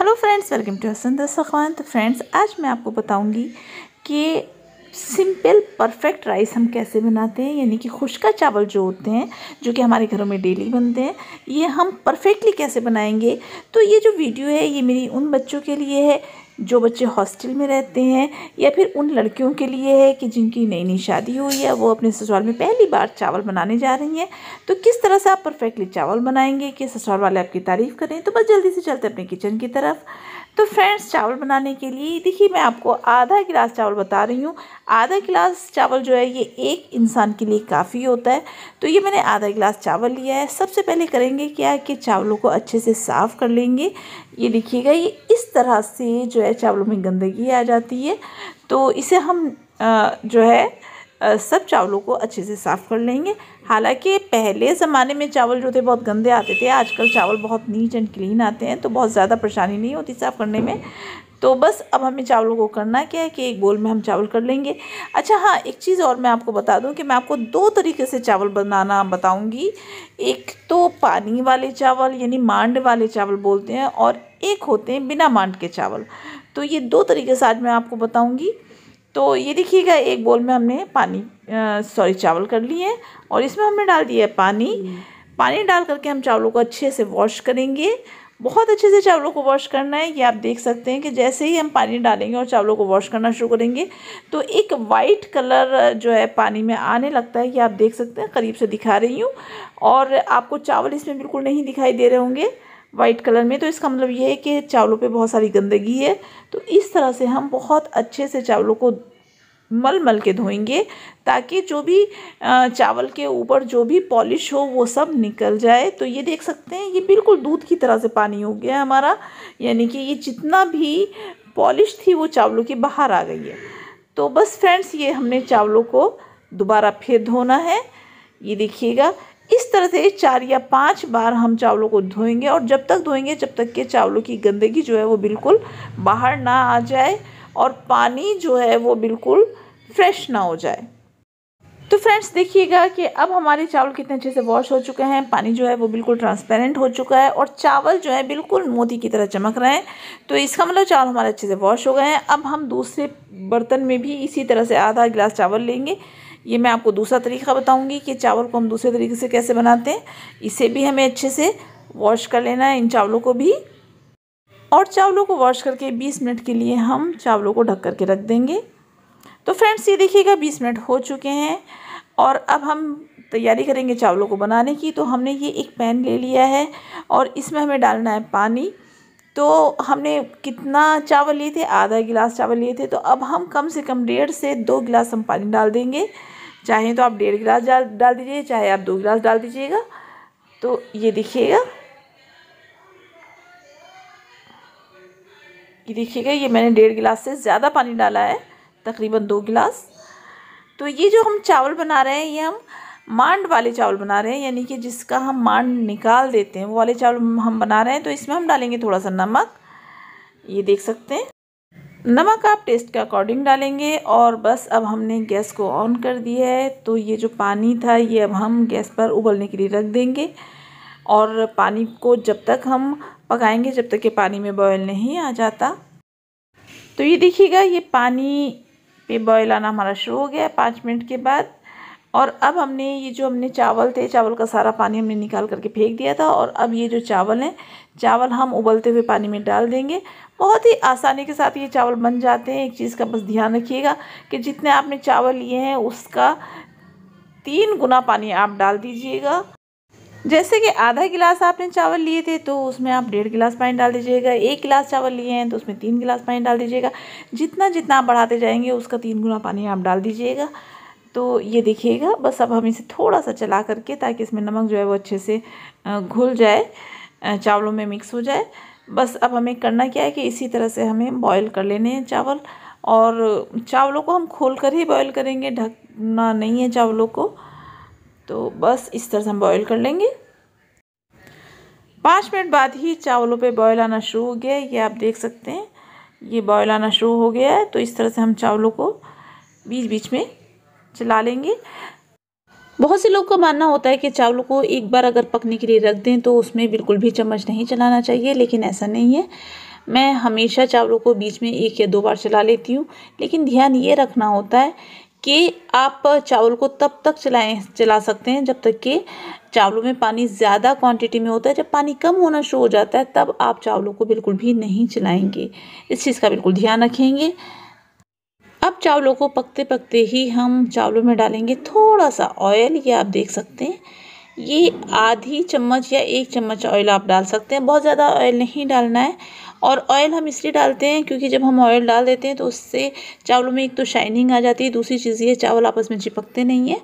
hello friends welcome to Hasan Akhwan तो friends आज मैं आपको बताऊंगी कि सिंपल परफेक्ट राइस हम कैसे बनाते हैं यानी कि खुशका चावल जो होते हैं जो कि हमारे घरों में डेली बनते हैं ये हम परफेक्टली कैसे बनाएंगे तो ये जो वीडियो है ये मेरी उन बच्चों के लिए है जो बच्चे हॉस्टल में रहते हैं या फिर उन लड़कियों के लिए है कि जिनकी नई नई शादी हुई है वो अपने ससुराल में पहली बार चावल बनाने जा रही हैं तो किस तरह से आप परफेक्टली चावल बनाएंगे कि ससुराल वाले आपकी तारीफ़ करें तो बस जल्दी से चलते अपने किचन की तरफ तो फ्रेंड्स चावल बनाने के लिए देखिए मैं आपको आधा गिलास चावल बता रही हूँ आधा गिलास चावल जो है ये एक इंसान के लिए काफ़ी होता है तो ये मैंने आधा गिलास चावल लिया है सबसे पहले करेंगे क्या कि चावलों को अच्छे से साफ़ कर लेंगे ये देखिएगा ये इस तरह से जो है चावलों में गंदगी आ जाती है तो इसे हम जो है सब चावलों को अच्छे से साफ़ कर लेंगे हालांकि पहले ज़माने में चावल जो थे बहुत गंदे आते थे आजकल चावल बहुत नीट एंड क्लीन आते हैं तो बहुत ज़्यादा परेशानी नहीं होती साफ़ करने में तो बस अब हमें चावलों को करना क्या है कि एक बोल में हम चावल कर लेंगे अच्छा हाँ एक चीज़ और मैं आपको बता दूं कि मैं आपको दो तरीके से चावल बनाना बताऊंगी एक तो पानी वाले चावल यानी मांड वाले चावल बोलते हैं और एक होते हैं बिना मांड के चावल तो ये दो तरीके से आज मैं आपको बताऊँगी तो ये देखिएगा एक बोल में हमने पानी सॉरी चावल कर लिए हैं और इसमें हमने डाल दिया है पानी पानी डाल करके हम चावलों को अच्छे से वॉश करेंगे बहुत अच्छे से चावलों को वॉश करना है ये आप देख सकते हैं कि जैसे ही हम पानी डालेंगे और चावलों को वॉश करना शुरू करेंगे तो एक वाइट कलर जो है पानी में आने लगता है ये आप देख सकते हैं करीब से दिखा रही हूँ और आपको चावल इसमें बिल्कुल नहीं दिखाई दे रहे होंगे वाइट कलर में तो इसका मतलब ये है कि चावलों पे बहुत सारी गंदगी है तो इस तरह से हम बहुत अच्छे से चावलों को मल मल के धोएंगे ताकि जो भी चावल के ऊपर जो भी पॉलिश हो वो सब निकल जाए तो ये देख सकते हैं ये बिल्कुल दूध की तरह से पानी हो गया हमारा यानी कि ये जितना भी पॉलिश थी वो चावलों की बाहर आ गई है तो बस फ्रेंड्स ये हमने चावलों को दोबारा फिर धोना है ये देखिएगा इस तरह से चार या पांच बार हम चावलों को धोएंगे और जब तक धोएंगे जब तक के चावलों की गंदगी जो है वो बिल्कुल बाहर ना आ जाए और पानी जो है वो बिल्कुल फ्रेश ना हो जाए तो फ्रेंड्स देखिएगा कि अब हमारे चावल कितने अच्छे से वॉश हो चुके हैं पानी जो है वो बिल्कुल ट्रांसपेरेंट हो चुका है और चावल जो है बिल्कुल मोती की तरह चमक रहे हैं तो इसका मतलब चावल हमारे अच्छे से वॉश हो गए हैं अब हम दूसरे बर्तन में भी इसी तरह से आधा गिलास चावल लेंगे ये मैं आपको दूसरा तरीका बताऊंगी कि चावल को हम दूसरे तरीके से कैसे बनाते हैं इसे भी हमें अच्छे से वॉश कर लेना है इन चावलों को भी और चावलों को वॉश करके 20 मिनट के लिए हम चावलों को ढक करके रख देंगे तो फ्रेंड्स ये देखिएगा 20 मिनट हो चुके हैं और अब हम तैयारी करेंगे चावलों को बनाने की तो हमने ये एक पैन ले लिया है और इसमें हमें डालना है पानी तो हमने कितना चावल लिए थे आधा गिलास चावल लिए थे तो अब हम कम से कम डेढ़ से दो गिलास हम पानी डाल देंगे चाहे तो आप डेढ़ गिलास डाल डाल दीजिए चाहे आप दो गिलास डाल दीजिएगा तो ये देखिएगा ये देखिएगा ये मैंने डेढ़ गिलास से ज़्यादा पानी डाला है तकरीबन दो गिलास तो ये जो हम चावल बना रहे हैं ये हम मांड वाले चावल बना रहे हैं यानी कि जिसका हम मांड निकाल देते हैं वो वाले चावल हम बना रहे हैं तो इसमें हम डालेंगे थोड़ा सा नमक ये देख सकते हैं नमक आप टेस्ट के अकॉर्डिंग डालेंगे और बस अब हमने गैस को ऑन कर दिया है तो ये जो पानी था ये अब हम गैस पर उबलने के लिए रख देंगे और पानी को जब तक हम पकाएंगे जब तक ये पानी में बॉयल नहीं आ जाता तो ये देखिएगा ये पानी पे बॉयल आना हमारा शुरू हो गया पाँच मिनट के बाद और अब हमने ये जो हमने चावल थे चावल का सारा पानी हमने निकाल करके फेंक दिया था और अब ये जो चावल हैं चावल हम उबलते हुए पानी में डाल देंगे बहुत ही आसानी के साथ ये चावल बन जाते हैं एक चीज़ का बस ध्यान रखिएगा कि जितने आपने चावल लिए हैं उसका तीन गुना पानी आप डाल दीजिएगा जैसे कि आधा गिलास आपने चावल लिए थे तो उसमें आप डेढ़ गिलास पानी डाल दीजिएगा एक गिलास चावल लिए हैं तो उसमें तीन गिलास पानी डाल दीजिएगा जितना जितना आप बढ़ाते जाएंगे उसका तीन गुना पानी आप डाल दीजिएगा तो ये देखिएगा बस अब हम इसे थोड़ा सा चला करके ताकि इसमें नमक जो है वो अच्छे से घुल जाए चावलों में मिक्स हो जाए बस अब हमें करना क्या है कि इसी तरह से हमें बॉईल कर लेने हैं चावल और चावलों को हम खोल कर ही बॉईल करेंगे ढकना नहीं है चावलों को तो बस इस तरह से हम बॉईल कर लेंगे पाँच मिनट बाद ही चावलों पे बॉयल आना शुरू हो गया है ये आप देख सकते हैं ये बॉयल आना शुरू हो गया है तो इस तरह से हम चावलों को बीच बीच में चला लेंगे बहुत से लोग का मानना होता है कि चावलों को एक बार अगर पकने के लिए रख दें तो उसमें बिल्कुल भी चम्मच नहीं चलाना चाहिए लेकिन ऐसा नहीं है मैं हमेशा चावलों को बीच में एक या दो बार चला लेती हूँ लेकिन ध्यान ये रखना होता है कि आप चावल को तब तक चलाएं चला सकते हैं जब तक कि चावलों में पानी ज़्यादा क्वांटिटी में होता है जब पानी कम होना शुरू हो जाता है तब आप चावलों को बिल्कुल भी नहीं चलाएंगे इस चीज़ का बिल्कुल ध्यान रखेंगे अब चावलों को पकते पकते ही हम चावलों में डालेंगे थोड़ा सा ऑयल ये आप देख सकते हैं ये आधी चम्मच या एक चम्मच ऑयल आप डाल सकते हैं बहुत ज़्यादा ऑयल नहीं डालना है और ऑयल हम इसलिए डालते हैं क्योंकि जब हम ऑयल डाल देते हैं तो उससे चावलों में एक तो शाइनिंग आ जाती है दूसरी चीज़ ये चावल आपस में चिपकते नहीं हैं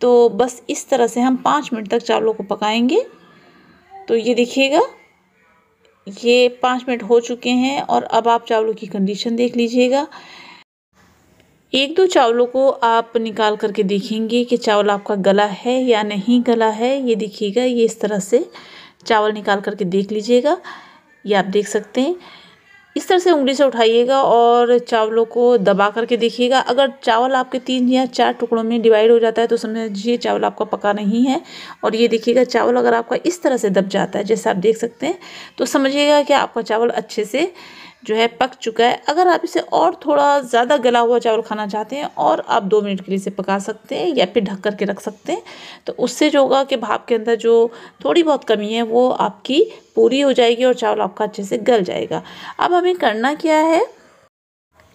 तो बस इस तरह से हम पाँच मिनट तक चावलों को पकाएंगे तो ये देखिएगा ये पाँच मिनट हो चुके हैं और अब आप चावलों की कंडीशन देख लीजिएगा एक दो चावलों को आप निकाल करके देखेंगे कि चावल आपका गला है या नहीं गला है ये देखिएगा ये इस तरह से चावल निकाल करके देख लीजिएगा ये आप देख सकते हैं इस तरह से उंगली से उठाइएगा और चावलों को दबा करके देखिएगा अगर चावल आपके तीन या चार टुकड़ों में डिवाइड हो जाता है तो समझिए चावल आपका पका नहीं है और ये देखिएगा चावल अगर आपका इस तरह से दब जाता है जैसे आप देख सकते हैं तो समझिएगा कि आपका चावल अच्छे से जो है पक चुका है अगर आप इसे और थोड़ा ज़्यादा गला हुआ चावल खाना चाहते हैं और आप दो मिनट के लिए इसे पका सकते हैं या फिर ढक करके रख सकते हैं तो उससे जो होगा कि भाप के अंदर जो थोड़ी बहुत कमी है वो आपकी पूरी हो जाएगी और चावल आपका अच्छे से गल जाएगा अब हमें करना क्या है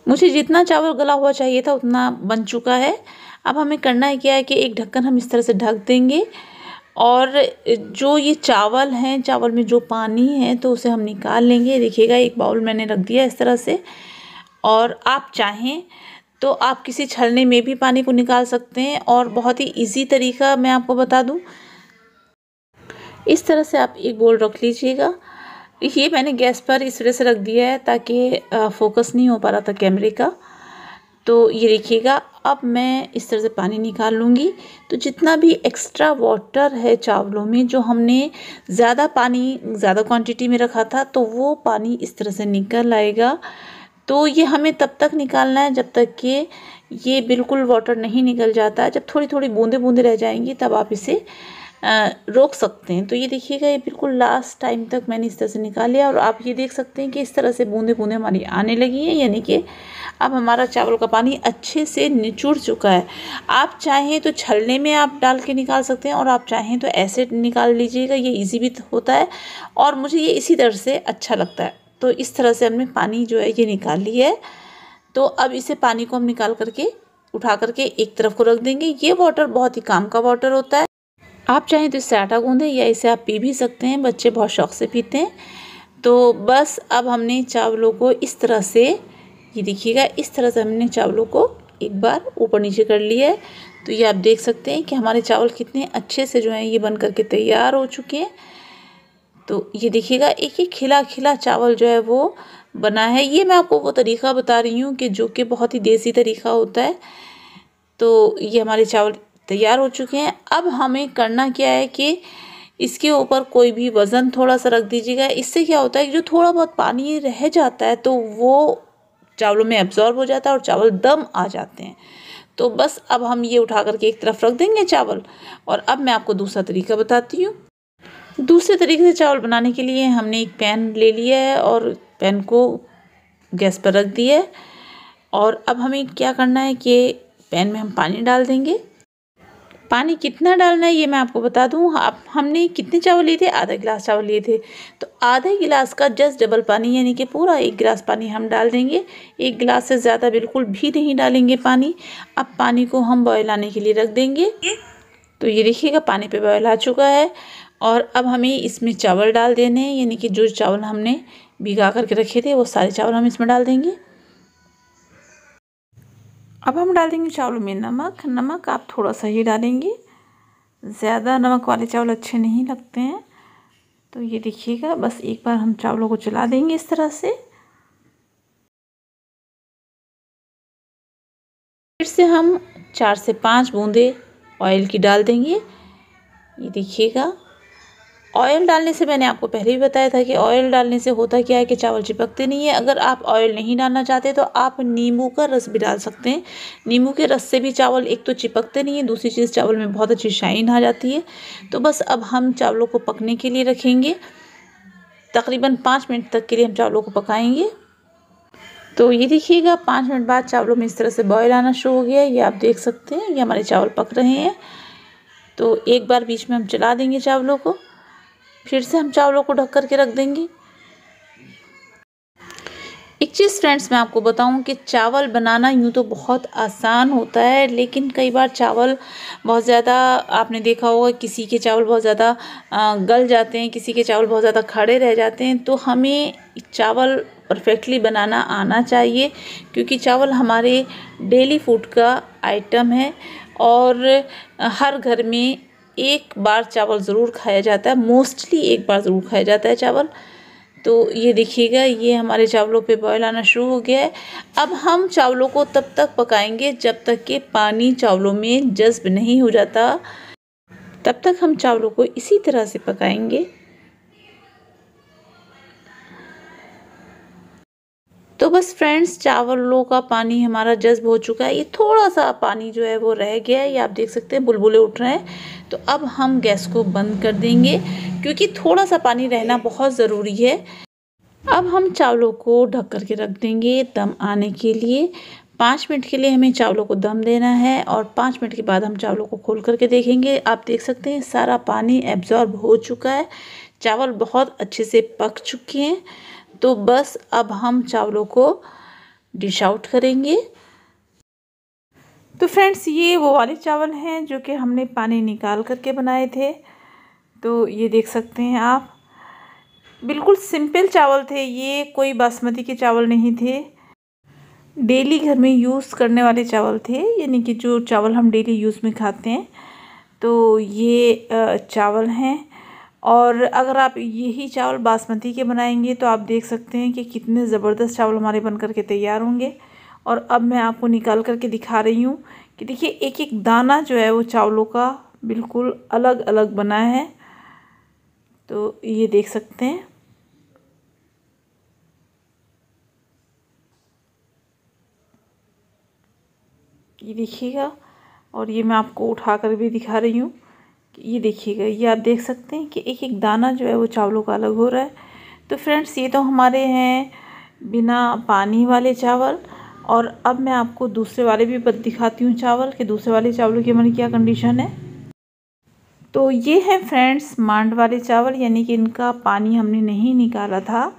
मुझे जितना चावल गला हुआ चाहिए था उतना बन चुका है अब हमें करना है क्या है कि एक ढक्कन हम इस तरह से ढक देंगे और जो ये चावल हैं चावल में जो पानी है तो उसे हम निकाल लेंगे देखिएगा एक बाउल मैंने रख दिया इस तरह से और आप चाहें तो आप किसी छलने में भी पानी को निकाल सकते हैं और बहुत ही इजी तरीका मैं आपको बता दूं इस तरह से आप एक बोल रख लीजिएगा ये मैंने गैस पर इस वजह से रख दिया है ताकि फोकस नहीं हो पा रहा था कैमरे का तो ये देखिएगा अब मैं इस तरह से पानी निकाल लूँगी तो जितना भी एक्स्ट्रा वाटर है चावलों में जो हमने ज़्यादा पानी ज़्यादा क्वांटिटी में रखा था तो वो पानी इस तरह से निकल आएगा तो ये हमें तब तक निकालना है जब तक कि ये बिल्कुल वाटर नहीं निकल जाता जब थोड़ी थोड़ी बूंदे बूंदे रह जाएंगी तब आप इसे रोक सकते हैं तो ये देखिएगा ये बिल्कुल लास्ट टाइम तक मैंने इस तरह से निकाल लिया और आप ये देख सकते हैं कि इस तरह से बूंदे बूंदे हमारी आने लगी हैं यानी कि अब हमारा चावल का पानी अच्छे से निचुड़ चुका है आप चाहें तो छलने में आप डाल के निकाल सकते हैं और आप चाहें तो ऐसे निकाल लीजिएगा ये ईजी भी तो होता है और मुझे ये इसी तरह से अच्छा लगता है तो इस तरह से हमने पानी जो है ये निकाल लिया है तो अब इसे पानी को हम निकाल करके उठा करके एक तरफ को रख देंगे ये वाटर बहुत ही काम का वाटर होता है आप चाहें तो इससे आटा गूँधें या इसे आप पी भी सकते हैं बच्चे बहुत शौक़ से पीते हैं तो बस अब हमने चावलों को इस तरह से ये देखिएगा इस तरह से हमने चावलों को एक बार ऊपर नीचे कर लिया है तो ये आप देख सकते हैं कि हमारे चावल कितने अच्छे से जो हैं ये बन करके तैयार हो चुके हैं तो ये देखिएगा एक ही खिला खिला चावल जो है वो बना है ये मैं आपको वो तरीका बता रही हूँ कि जो कि बहुत ही देसी तरीका होता है तो ये हमारे चावल तैयार हो चुके हैं अब हमें करना क्या है कि इसके ऊपर कोई भी वज़न थोड़ा सा रख दीजिएगा इससे क्या होता है कि जो थोड़ा बहुत पानी रह जाता है तो वो चावलों में एब्जॉर्ब हो जाता है और चावल दम आ जाते हैं तो बस अब हम ये उठा करके एक तरफ रख देंगे चावल और अब मैं आपको दूसरा तरीका बताती हूँ दूसरे तरीके से चावल बनाने के लिए हमने एक पैन ले लिया है और पैन को गैस पर रख दिया है और अब हमें क्या करना है कि पैन में हम पानी डाल देंगे पानी कितना डालना है ये मैं आपको बता दूँ आप हमने कितने चावल लिए थे आधा गिलास चावल लिए थे तो आधा गिलास का जस्ट डबल पानी यानी कि पूरा एक गिलास पानी हम डाल देंगे एक गिलास से ज़्यादा बिल्कुल भी नहीं डालेंगे पानी अब पानी को हम बॉयल आने के लिए रख देंगे तो ये देखिएगा पानी पे बॉयल आ चुका है और अब हमें इसमें चावल डाल देने यानी कि जो चावल हमने भिगा करके रखे थे वो सारे चावल हम इसमें डाल देंगे अब हम डालेंगे चावल में नमक नमक आप थोड़ा सा ही डालेंगे ज़्यादा नमक वाले चावल अच्छे नहीं लगते हैं तो ये देखिएगा बस एक बार हम चावलों को चला देंगे इस तरह से फिर से हम चार से पाँच बूंदे ऑयल की डाल देंगे ये देखिएगा ऑयल डालने से मैंने आपको पहले ही बताया था कि ऑयल डालने से होता क्या है कि चावल चिपकते नहीं है अगर आप ऑयल नहीं डालना चाहते तो आप नींबू का रस भी डाल सकते हैं नींबू के रस से भी चावल एक तो चिपकते नहीं है दूसरी चीज़ चावल में बहुत अच्छी शाइन आ जाती है तो बस अब हम चावलों को पकने के लिए रखेंगे तकरीबन पाँच मिनट तक के लिए हम चावलों को पकाएँगे तो ये देखिएगा पाँच मिनट बाद चावलों में इस तरह से बॉयल आना शुरू हो गया है ये आप देख सकते हैं ये हमारे चावल पक रहे हैं तो एक बार बीच में हम चला देंगे चावलों को फिर से हम चावलों को ढक कर के रख देंगे एक चीज़ फ्रेंड्स मैं आपको बताऊं कि चावल बनाना यूँ तो बहुत आसान होता है लेकिन कई बार चावल बहुत ज़्यादा आपने देखा होगा किसी के चावल बहुत ज़्यादा गल जाते हैं किसी के चावल बहुत ज़्यादा खड़े रह जाते हैं तो हमें चावल परफेक्टली बनाना आना चाहिए क्योंकि चावल हमारे डेली फूड का आइटम है और हर घर में एक बार चावल ज़रूर खाया जाता है मोस्टली एक बार ज़रूर खाया जाता है चावल तो ये देखिएगा ये हमारे चावलों पे बॉयल आना शुरू हो गया है अब हम चावलों को तब तक पकाएंगे जब तक कि पानी चावलों में जज्ब नहीं हो जाता तब तक हम चावलों को इसी तरह से पकाएंगे तो बस फ्रेंड्स चावलों का पानी हमारा जज्ब हो चुका है ये थोड़ा सा पानी जो है वो रह गया है ये आप देख सकते हैं बुलबुले उठ रहे हैं तो अब हम गैस को बंद कर देंगे क्योंकि थोड़ा सा पानी रहना बहुत ज़रूरी है अब हम चावलों को ढक कर के रख देंगे दम आने के लिए पाँच मिनट के लिए हमें चावलों को दम देना है और पाँच मिनट के बाद हम चावलों को खोल करके देखेंगे आप देख सकते हैं सारा पानी एब्जॉर्ब हो चुका है चावल बहुत अच्छे से पक चुके हैं तो बस अब हम चावलों को डिश आउट करेंगे तो फ्रेंड्स ये वो वाले चावल हैं जो कि हमने पानी निकाल करके बनाए थे तो ये देख सकते हैं आप बिल्कुल सिंपल चावल थे ये कोई बासमती के चावल नहीं थे डेली घर में यूज़ करने वाले चावल थे यानी कि जो चावल हम डेली यूज़ में खाते हैं तो ये चावल हैं और अगर आप यही चावल बासमती के बनाएंगे तो आप देख सकते हैं कि कितने ज़बरदस्त चावल हमारे बन कर के तैयार होंगे और अब मैं आपको निकाल करके दिखा रही हूँ कि देखिए एक एक दाना जो है वो चावलों का बिल्कुल अलग अलग बना है तो ये देख सकते हैं ये देखिएगा और ये मैं आपको उठा कर भी दिखा रही हूँ ये देखिएगा ये आप देख सकते हैं कि एक एक दाना जो है वो चावलों का अलग हो रहा है तो फ्रेंड्स ये तो हमारे हैं बिना पानी वाले चावल और अब मैं आपको दूसरे वाले भी दिखाती हूँ चावल कि दूसरे वाले चावलों की हमारी क्या कंडीशन है तो ये हैं फ्रेंड्स मांड वाले चावल यानी कि इनका पानी हमने नहीं निकाला था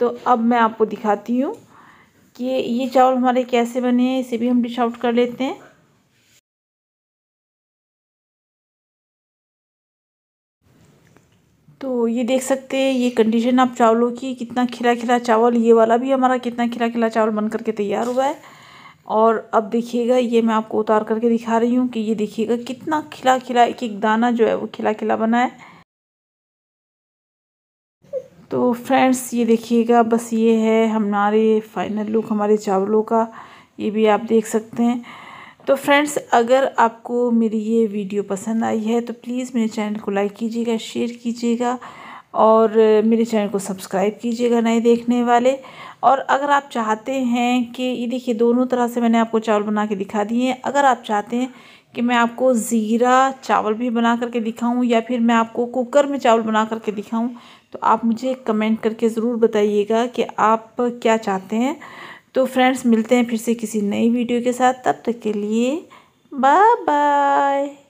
तो अब मैं आपको दिखाती हूँ कि ये चावल हमारे कैसे बने हैं इसे भी हम डिश आउट कर लेते हैं तो ये देख सकते हैं ये कंडीशन आप चावलों की कितना खिला खिला चावल ये वाला भी हमारा कितना खिला खिला चावल बन करके तैयार हुआ है और अब देखिएगा ये मैं आपको उतार करके दिखा रही हूँ कि ये देखिएगा कितना खिला खिला एक एक दाना जो है वो खिला खिला बना है तो फ्रेंड्स ये देखिएगा बस ये है हमारे फाइनल लुक हमारे चावलों का ये भी आप देख सकते हैं तो फ्रेंड्स अगर आपको मेरी ये वीडियो पसंद आई है तो प्लीज़ मेरे चैनल को लाइक कीजिएगा शेयर कीजिएगा और मेरे चैनल को सब्सक्राइब कीजिएगा नए देखने वाले और अगर आप चाहते हैं कि ये देखिए दोनों तरह से मैंने आपको चावल बना के दिखा दिए हैं अगर आप चाहते हैं कि मैं आपको ज़ीरा चावल भी बना करके दिखाऊं या फिर मैं आपको कुकर में चावल बना करके दिखाऊं तो आप मुझे कमेंट करके ज़रूर बताइएगा कि आप क्या चाहते हैं तो फ्रेंड्स मिलते हैं फिर से किसी नई वीडियो के साथ तब तक के लिए बाय बाय